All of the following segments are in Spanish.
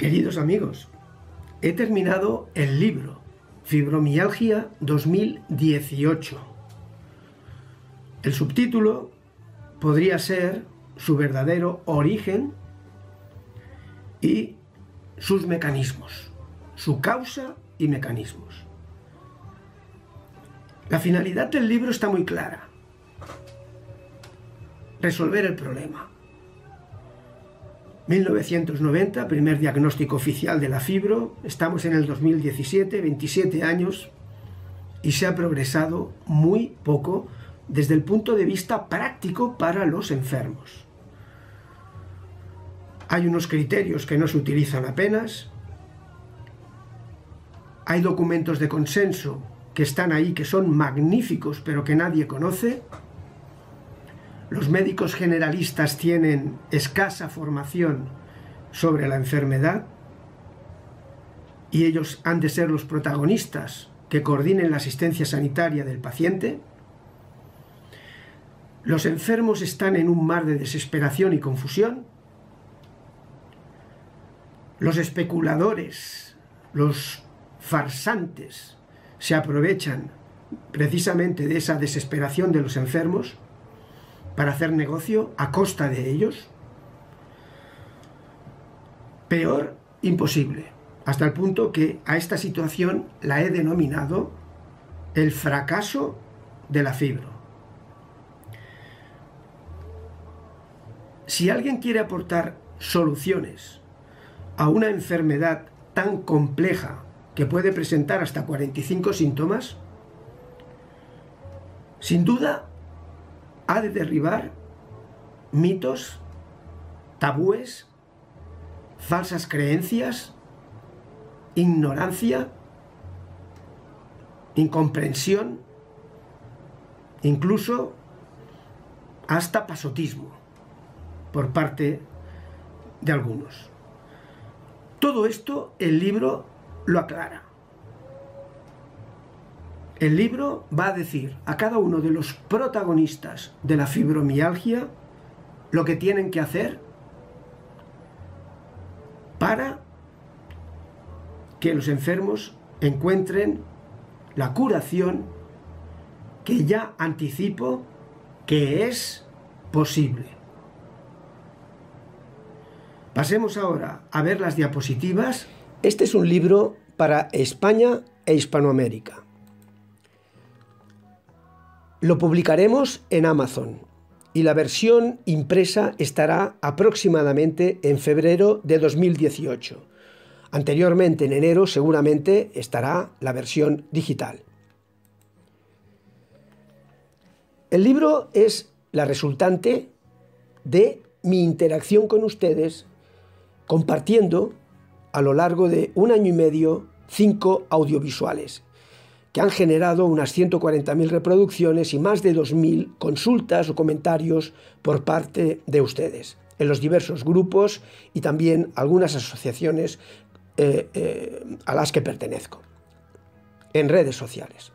Queridos amigos, he terminado el libro Fibromialgia 2018. El subtítulo podría ser su verdadero origen y sus mecanismos, su causa y mecanismos. La finalidad del libro está muy clara. Resolver el problema, 1990, primer diagnóstico oficial de la fibro, estamos en el 2017, 27 años, y se ha progresado muy poco desde el punto de vista práctico para los enfermos. Hay unos criterios que no se utilizan apenas, hay documentos de consenso que están ahí, que son magníficos, pero que nadie conoce, los médicos generalistas tienen escasa formación sobre la enfermedad y ellos han de ser los protagonistas que coordinen la asistencia sanitaria del paciente. Los enfermos están en un mar de desesperación y confusión. Los especuladores, los farsantes, se aprovechan precisamente de esa desesperación de los enfermos para hacer negocio a costa de ellos? Peor, imposible, hasta el punto que a esta situación la he denominado el fracaso de la fibra. Si alguien quiere aportar soluciones a una enfermedad tan compleja que puede presentar hasta 45 síntomas, sin duda ha de derribar mitos, tabúes, falsas creencias, ignorancia, incomprensión, incluso hasta pasotismo por parte de algunos. Todo esto el libro lo aclara. El libro va a decir a cada uno de los protagonistas de la fibromialgia lo que tienen que hacer para que los enfermos encuentren la curación que ya anticipo que es posible. Pasemos ahora a ver las diapositivas. Este es un libro para España e Hispanoamérica. Lo publicaremos en Amazon y la versión impresa estará aproximadamente en febrero de 2018. Anteriormente, en enero, seguramente estará la versión digital. El libro es la resultante de mi interacción con ustedes compartiendo a lo largo de un año y medio cinco audiovisuales que han generado unas 140.000 reproducciones y más de 2.000 consultas o comentarios por parte de ustedes en los diversos grupos y también algunas asociaciones eh, eh, a las que pertenezco en redes sociales.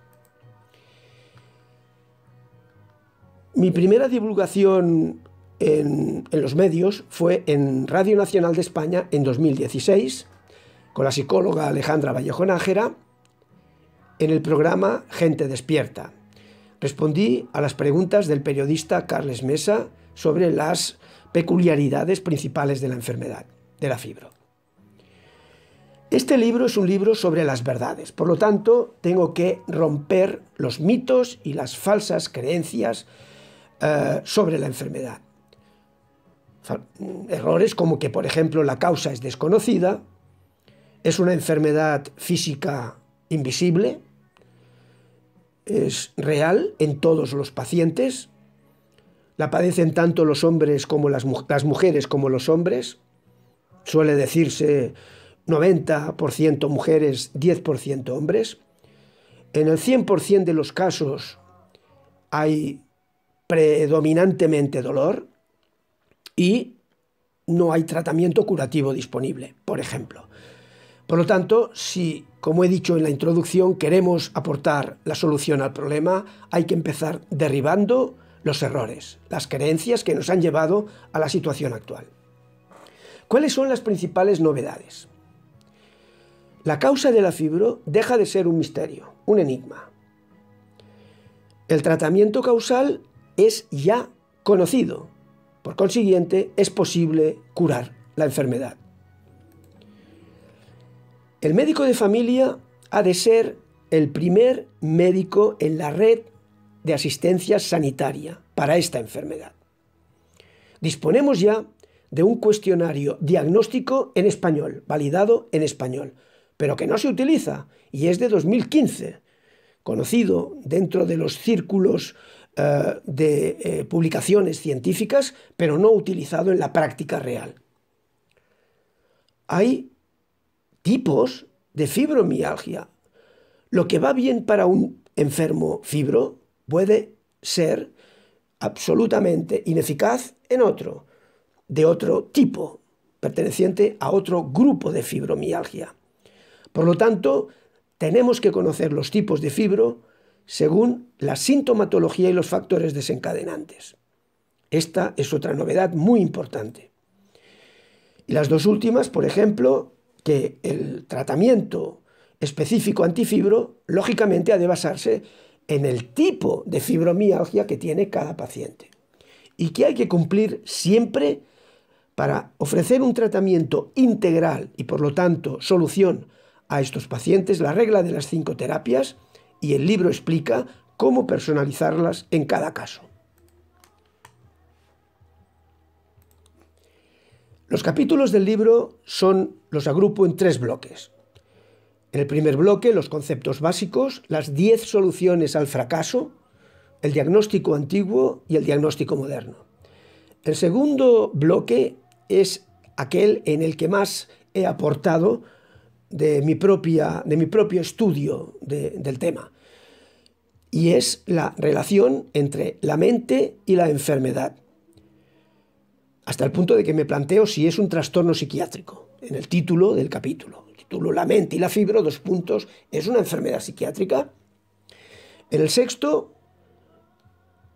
Mi primera divulgación en, en, los medios fue en Radio Nacional de España en 2016, con la psicóloga Alejandra Vallejo Nájera, en el programa Gente Despierta. Respondí a las preguntas del periodista Carles Mesa sobre las peculiaridades principales de la enfermedad, de la fibro. Este libro es un libro sobre las verdades, por lo tanto tengo que romper los mitos y las falsas creencias eh, sobre la enfermedad. Errores como que, por ejemplo, la causa es desconocida, es una enfermedad física invisible, es real en todos los pacientes, la padecen tanto los hombres como las, mujeres como los hombres, suele decirse 90% mujeres, 10% hombres. En el 100% de los casos hay predominantemente dolor y no hay tratamiento curativo disponible, por ejemplo. Por lo tanto, si como he dicho en la introducción, queremos aportar la solución al problema, hay que empezar derribando los errores, las creencias que nos han llevado a la situación actual. ¿Cuáles son las principales novedades? La causa de la fibro deja de ser un misterio, un enigma. El tratamiento causal es ya conocido, por consiguiente es posible curar la enfermedad. El médico de familia ha de ser el primer médico en la red de asistencia sanitaria para esta enfermedad. Disponemos ya de un cuestionario diagnóstico en español, validado en español, pero que no se utiliza y es de 2015, conocido dentro de los círculos eh, de eh, publicaciones científicas, pero no utilizado en la práctica real. Hay tipos de fibromialgia. Lo que va bien para un enfermo fibro puede ser absolutamente ineficaz en otro, de otro tipo, perteneciente a otro grupo de fibromialgia. Por lo tanto, tenemos que conocer los tipos de fibro según la sintomatología y los factores desencadenantes. Esta es otra novedad muy importante. Y las dos últimas, por ejemplo, que el tratamiento específico antifibro, lógicamente, ha de basarse en el tipo de fibromialgia que tiene cada paciente y que hay que cumplir siempre para ofrecer un tratamiento integral y por lo tanto solución a estos pacientes, la regla de las cinco terapias y el libro explica cómo personalizarlas en cada caso. Los capítulos del libro son, los agrupo en tres bloques. En el primer bloque, los conceptos básicos, las diez soluciones al fracaso, el diagnóstico antiguo y el diagnóstico moderno. El segundo bloque es aquel en el que más he aportado de mi, propia, de mi propio estudio del tema, y es la relación entre la mente y la enfermedad hasta el punto de que me planteo si es un trastorno psiquiátrico, en el título del capítulo. El título La mente y la fibra, dos puntos, ¿es una enfermedad psiquiátrica? En el sexto,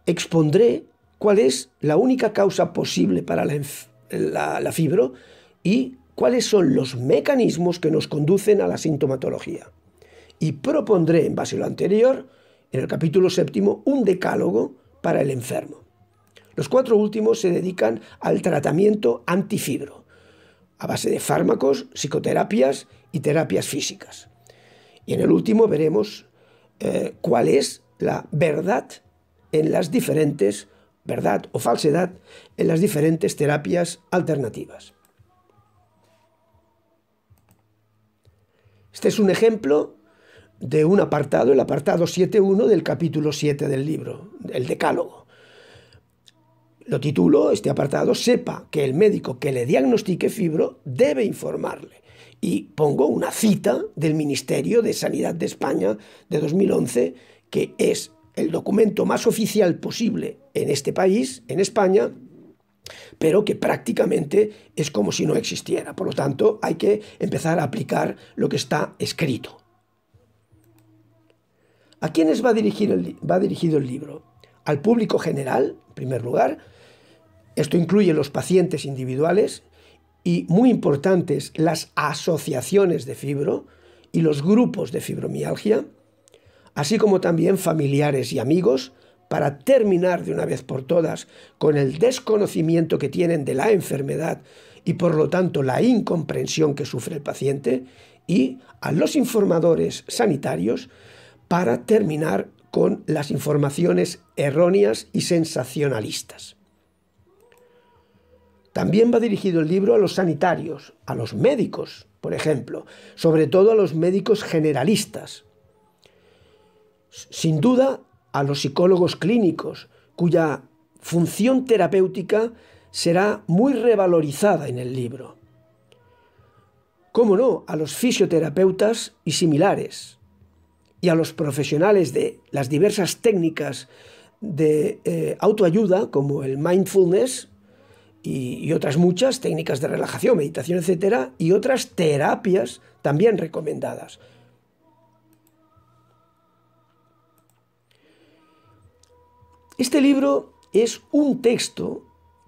expondré cuál es la única causa posible para la, fibra y cuáles son los mecanismos que nos conducen a la sintomatología. Y propondré, en base a lo anterior, en el capítulo séptimo, un decálogo para el enfermo. Los cuatro últimos se dedican al tratamiento antifibro, a base de fármacos, psicoterapias y terapias físicas. Y en el último veremos eh, cuál es la verdad en las diferentes, verdad o falsedad, en las diferentes terapias alternativas. Este es un ejemplo de un apartado, el apartado 7.1 del capítulo 7 del libro, el decálogo lo titulo, este apartado, sepa que el médico que le diagnostique fibro debe informarle. Y pongo una cita del Ministerio de Sanidad de España de 2011, que es el documento más oficial posible en este país, en España, pero que prácticamente es como si no existiera. Por lo tanto, hay que empezar a aplicar lo que está escrito. ¿A quiénes va, va dirigido el libro? Al público general, en primer lugar, esto incluye los pacientes individuales y, muy importantes, las asociaciones de fibro y los grupos de fibromialgia, así como también familiares y amigos, para terminar de una vez por todas con el desconocimiento que tienen de la enfermedad y por lo tanto la incomprensión que sufre el paciente, y a los informadores sanitarios para terminar con las informaciones erróneas y sensacionalistas. También va dirigido el libro a los sanitarios, a los médicos, por ejemplo, sobre todo a los médicos generalistas. Sin duda, a los psicólogos clínicos, cuya función terapéutica será muy revalorizada en el libro. Cómo no, a los fisioterapeutas y similares, y a los profesionales de las diversas técnicas de eh, autoayuda, como el mindfulness, y, otras muchas técnicas de relajación, meditación, etcétera, y otras terapias también recomendadas. Este libro es un texto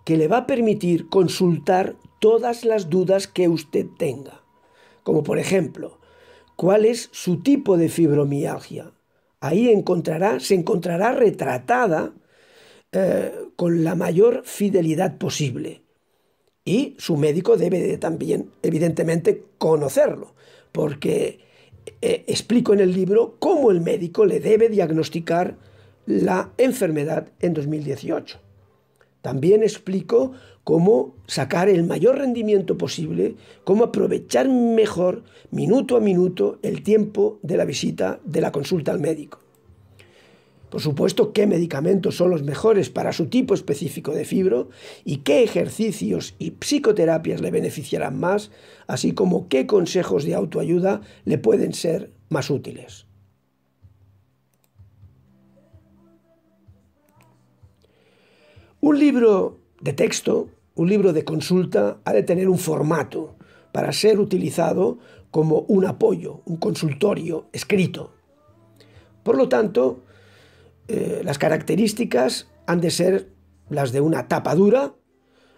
que le va a permitir consultar todas las dudas que usted tenga, como por ejemplo, ¿cuál es su tipo de fibromialgia? Ahí encontrará, se encontrará retratada eh, con la mayor fidelidad posible. Y su médico debe también, evidentemente, conocerlo, porque eh, explico en el libro cómo el médico le debe diagnosticar la enfermedad en 2018. También explico cómo sacar el mayor rendimiento posible, cómo aprovechar mejor minuto a minuto el tiempo de la visita, de la consulta al médico por supuesto, qué medicamentos son los mejores para su tipo específico de fibro y qué ejercicios y psicoterapias le beneficiarán más, así como qué consejos de autoayuda le pueden ser más útiles. Un libro de texto, un libro de consulta, ha de tener un formato para ser utilizado como un apoyo, un consultorio escrito. Por lo tanto, eh, las características han de ser las de una tapa dura,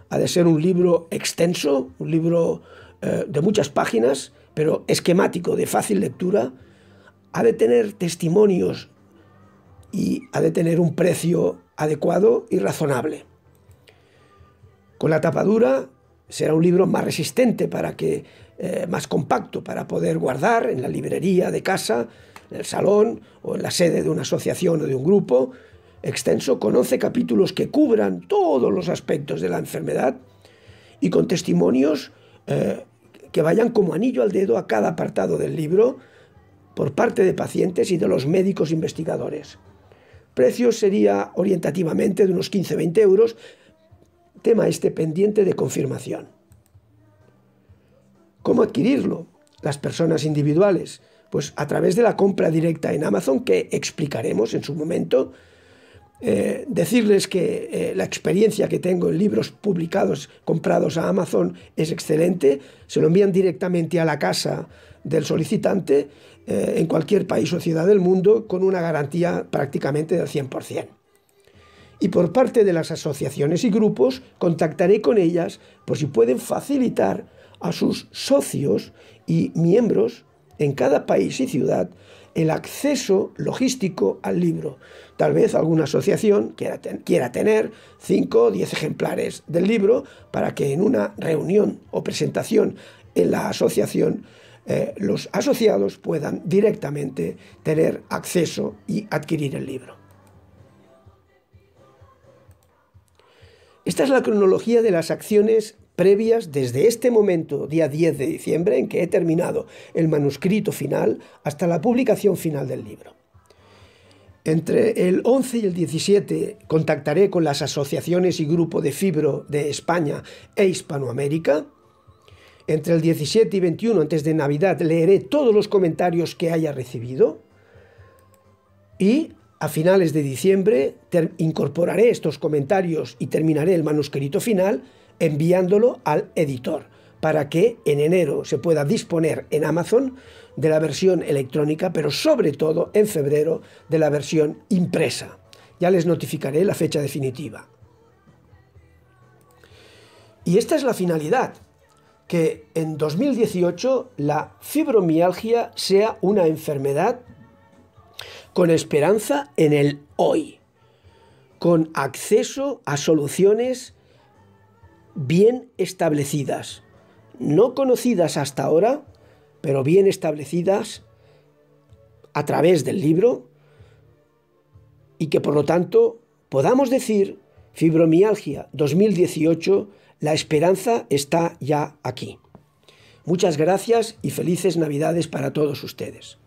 ha de ser un libro extenso, un libro eh, de muchas páginas, pero esquemático, de fácil lectura, ha de tener testimonios y ha de tener un precio adecuado y razonable. Con la tapa dura será un libro más resistente para que eh, más compacto para poder guardar en la librería de casa en el salón o en la sede de una asociación o de un grupo extenso con capítulos que cubran todos los aspectos de la enfermedad y con testimonios eh, que vayan como anillo al dedo a cada apartado del libro por parte de pacientes y de los médicos investigadores. Precio sería orientativamente de unos 15-20 euros, tema este pendiente de confirmación. ¿Cómo adquirirlo? Las personas individuales pues a través de la compra directa en Amazon, que explicaremos en su momento, eh, decirles que eh, la experiencia que tengo en libros publicados, comprados a Amazon, es excelente. Se lo envían directamente a la casa del solicitante eh, en cualquier país o ciudad del mundo con una garantía prácticamente del 100%. Y por parte de las asociaciones y grupos, contactaré con ellas por si pueden facilitar a sus socios y miembros en cada país y ciudad el acceso logístico al libro. Tal vez alguna asociación quiera, tener 5 o 10 ejemplares del libro para que en una reunión o presentación en la asociación eh, los asociados puedan directamente tener acceso y adquirir el libro. Esta es la cronología de las acciones previas desde este momento, día 10 de diciembre, en que he terminado el manuscrito final, hasta la publicación final del libro. Entre el 11 y el 17 contactaré con las asociaciones y grupo de fibro de España e Hispanoamérica. Entre el 17 y 21, antes de Navidad, leeré todos los comentarios que haya recibido. Y a finales de diciembre incorporaré estos comentarios y terminaré el manuscrito final enviándolo al editor para que en enero se pueda disponer en Amazon de la versión electrónica, pero sobre todo en febrero de la versión impresa. Ya les notificaré la fecha definitiva. Y esta es la finalidad, que en 2018 la fibromialgia sea una enfermedad con esperanza en el hoy, con acceso a soluciones bien establecidas, no conocidas hasta ahora, pero bien establecidas a través del libro y que por lo tanto podamos decir fibromialgia 2018, la esperanza está ya aquí. Muchas gracias y felices Navidades para todos ustedes.